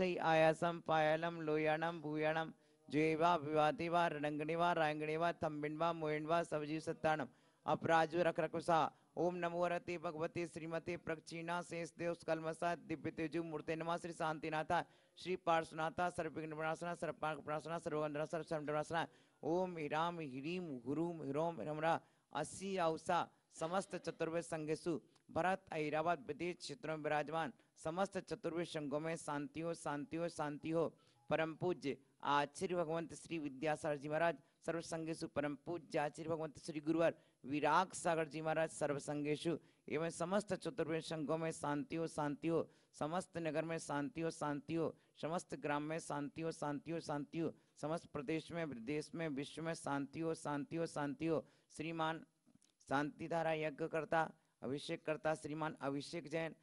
आयासम पायलम लोयाणम भूयाणम जुएवा विवादी वा रणंगणी वा रायंगणी वा थम्बिन वा मोहिन वा सवजीव सत्ताणम अपराजु रख रखुसा ओम नमो रति भगवती श्रीमती प्रक्षीणा शेष देव कलमसा दिव्य तेजु मूर्ति नमा श्री शांतिनाथा श्री पार्श्वनाथा सर्वविघ्न प्रणासना सर्वपाक प्रणासना सर्वगंधरा ओम हिराम ह्रीम हुरूम ह्रोम ह्रमरा असी औसा समस्त चतुर्वेद संगेशु भरत ऐरावत विदेश क्षेत्रों में विराजमान समस्त चतुर्वेद संघों में शांति हो शांति हो शांति हो परम पूज्य आचार्य भगवंत श्री विद्यासागर जी महाराज सर्वसंगेशु परम पूज्य आचार्य भगवंत श्री गुरुवर विराग सागर जी महाराज सर्वसंगेशु एवं समस्त चतुर्वेद संघों में शांति हो शांति हो समस्त नगर में शांति हो शांति हो समस्त ग्राम में शांति हो शांति हो शांति हो समस्त प्रदेश में विदेश में विश्व में शांति हो शांति हो शांति हो श्रीमान शांतिधारा यज्ञकर्ता अभिषेक करता श्रीमान अभिषेक जैन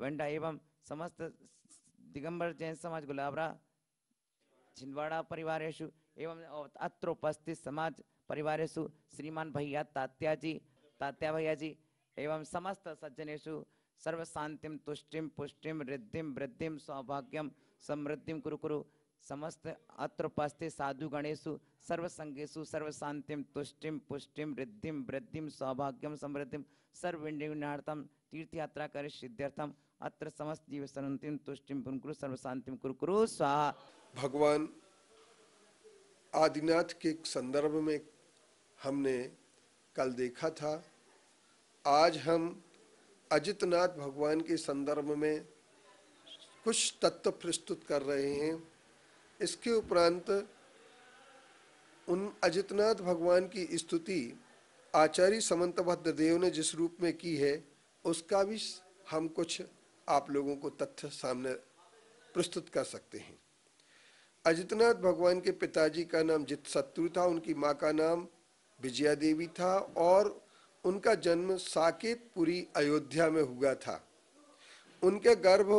बंडा एवं समस्त दिगंबर जैन समाज गुलाबरा छिंदवाड़ा परिवार एवं अत्रोपस्थित समाज परिवार श्रीमान भैया तात्या जी तात्या भैया जी एवं समस्त सज्जनेशु सर्व शांतिम तुष्टिम पुष्टिम रिद्धिम वृद्धिम सौभाग्यम समृद्धिम कुरु कुरु समस्त अत्र उपस्थित साधु गणेशु सर्व संगेशु सर्व शांतिम तुष्टिम पुष्टिम रिद्धिम वृद्धिम सौभाग्यम समृद्धिम सर्व तीर्थयात्रा तीर्थ यात्रा करे सिद्ध्यर्थम अत्र समस्त जीव सनंतिम तुष्टिम कुरु सर्व शांतिम कुरु कुरु स्वाहा भगवान आदिनाथ के संदर्भ में हमने कल देखा था आज हम अजितनाथ भगवान के संदर्भ में कुछ तत्व प्रस्तुत कर रहे हैं इसके उपरांत उन अजितनाथ भगवान की स्तुति आचार्य समंतभद्र देव ने जिस रूप में की है उसका भी हम कुछ आप लोगों को तथ्य सामने प्रस्तुत कर सकते हैं अजितनाथ भगवान के पिताजी का नाम जित शत्रु था उनकी माँ का नाम विजया देवी था और उनका जन्म साकेतपुरी अयोध्या में हुआ था उनके गर्भ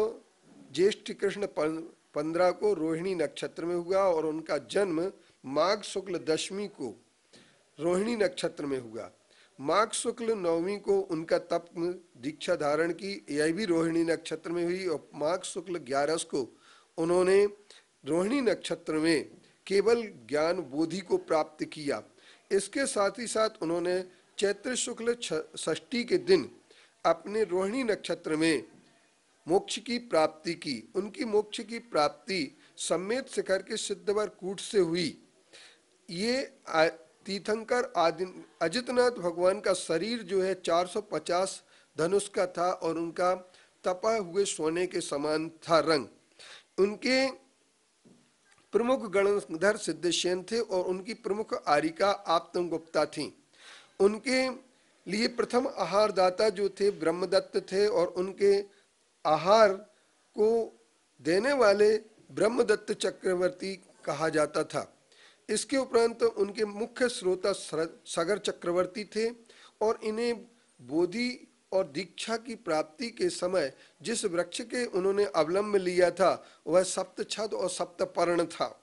ज्येष्ठ कृष्ण पंद्रह को रोहिणी नक्षत्र में हुआ और उनका जन्म माघ शुक्ल दशमी को रोहिणी नक्षत्र में हुआ माघ शुक्ल नवमी को उनका तप दीक्षा धारण की यह भी रोहिणी नक्षत्र में हुई और माघ शुक्ल ग्यारस को उन्होंने रोहिणी नक्षत्र में केवल ज्ञान बोधि को प्राप्त किया इसके साथ ही साथ उन्होंने चैत्र शुक्ल ष्ठी के दिन अपने रोहिणी नक्षत्र में मोक्ष की प्राप्ति की उनकी मोक्ष की प्राप्ति सम्मेद शिखर के सिद्धवर कूट से हुई ये तीर्थंकर आदि अजितनाथ भगवान का शरीर जो है 450 धनुष का था और उनका तपा हुए सोने के समान था रंग उनके प्रमुख गणधर सिद्धेशन थे और उनकी प्रमुख आरिका आपतम गुप्ता थी उनके लिए प्रथम आहारदाता जो थे ब्रह्मदत्त थे और उनके आहार को देने वाले ब्रह्मदत्त चक्रवर्ती कहा जाता था इसके उपरांत उनके मुख्य श्रोता सगर चक्रवर्ती थे और इन्हें बोधि और दीक्षा की प्राप्ति के समय जिस वृक्ष के उन्होंने अवलंब लिया था वह सप्त छद और सप्तपर्ण था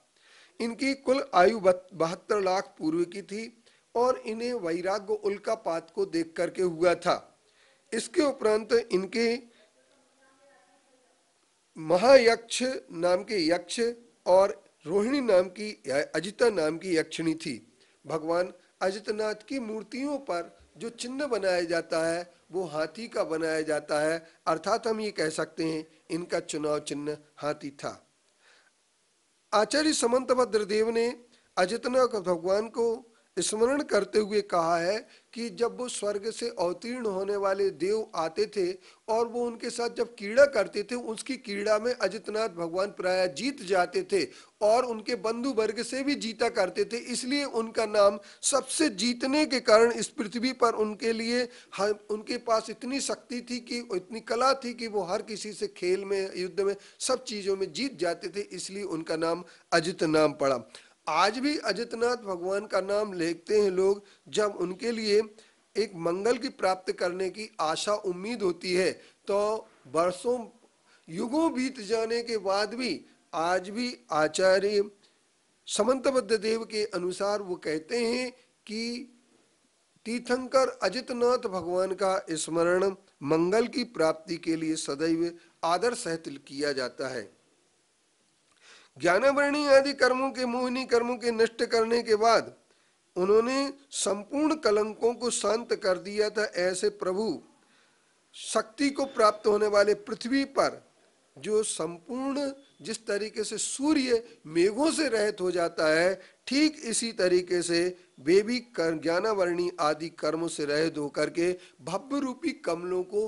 इनकी कुल आयु बहत्तर लाख पूर्व की थी और इन्हें वैराग्य उल्का पात को देख करके हुआ था इसके उपरांत इनके महायक्ष नाम के यक्ष और रोहिणी नाम की अजिता नाम की यक्षिणी थी भगवान अजितनाथ की मूर्तियों पर जो चिन्ह बनाया जाता है वो हाथी का बनाया जाता है अर्थात हम ये कह सकते हैं इनका चुनाव चिन्ह हाथी था आचार्य समन्त भद्रदेव ने अजितनाथ भगवान को स्मरण करते हुए कहा है कि जब वो स्वर्ग से अवतीर्ण होने वाले देव आते थे और वो उनके साथ जब कीड़ा करते थे उसकी कीड़ा में अजितनाथ भगवान प्राय जीत जाते थे और उनके बंधु वर्ग से भी जीता करते थे इसलिए उनका नाम सबसे जीतने के कारण इस पृथ्वी पर उनके लिए उनके पास इतनी शक्ति थी कि इतनी कला थी कि वो हर किसी से खेल में युद्ध में सब चीज़ों में जीत जाते थे इसलिए उनका नाम अजित नाम पड़ा आज भी अजितनाथ भगवान का नाम लेते हैं लोग जब उनके लिए एक मंगल की प्राप्त करने की आशा उम्मीद होती है तो बरसों युगों बीत जाने के बाद भी आज भी आचार्य समंतबद्ध देव के अनुसार वो कहते हैं कि तीर्थंकर अजितनाथ भगवान का स्मरण मंगल की प्राप्ति के लिए सदैव आदर सहित किया जाता है ज्ञानवर्णी आदि कर्मों के मोहिनी कर्मों के नष्ट करने के बाद उन्होंने संपूर्ण कलंकों को शांत कर दिया था ऐसे प्रभु शक्ति को प्राप्त होने वाले पृथ्वी पर जो संपूर्ण जिस तरीके से सूर्य मेघों से रहित हो जाता है ठीक इसी तरीके से वे भी कर ज्ञानावर्णी आदि कर्मों से रहित होकर के भव्य रूपी कमलों को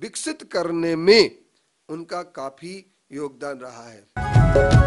विकसित करने में उनका काफी योगदान रहा है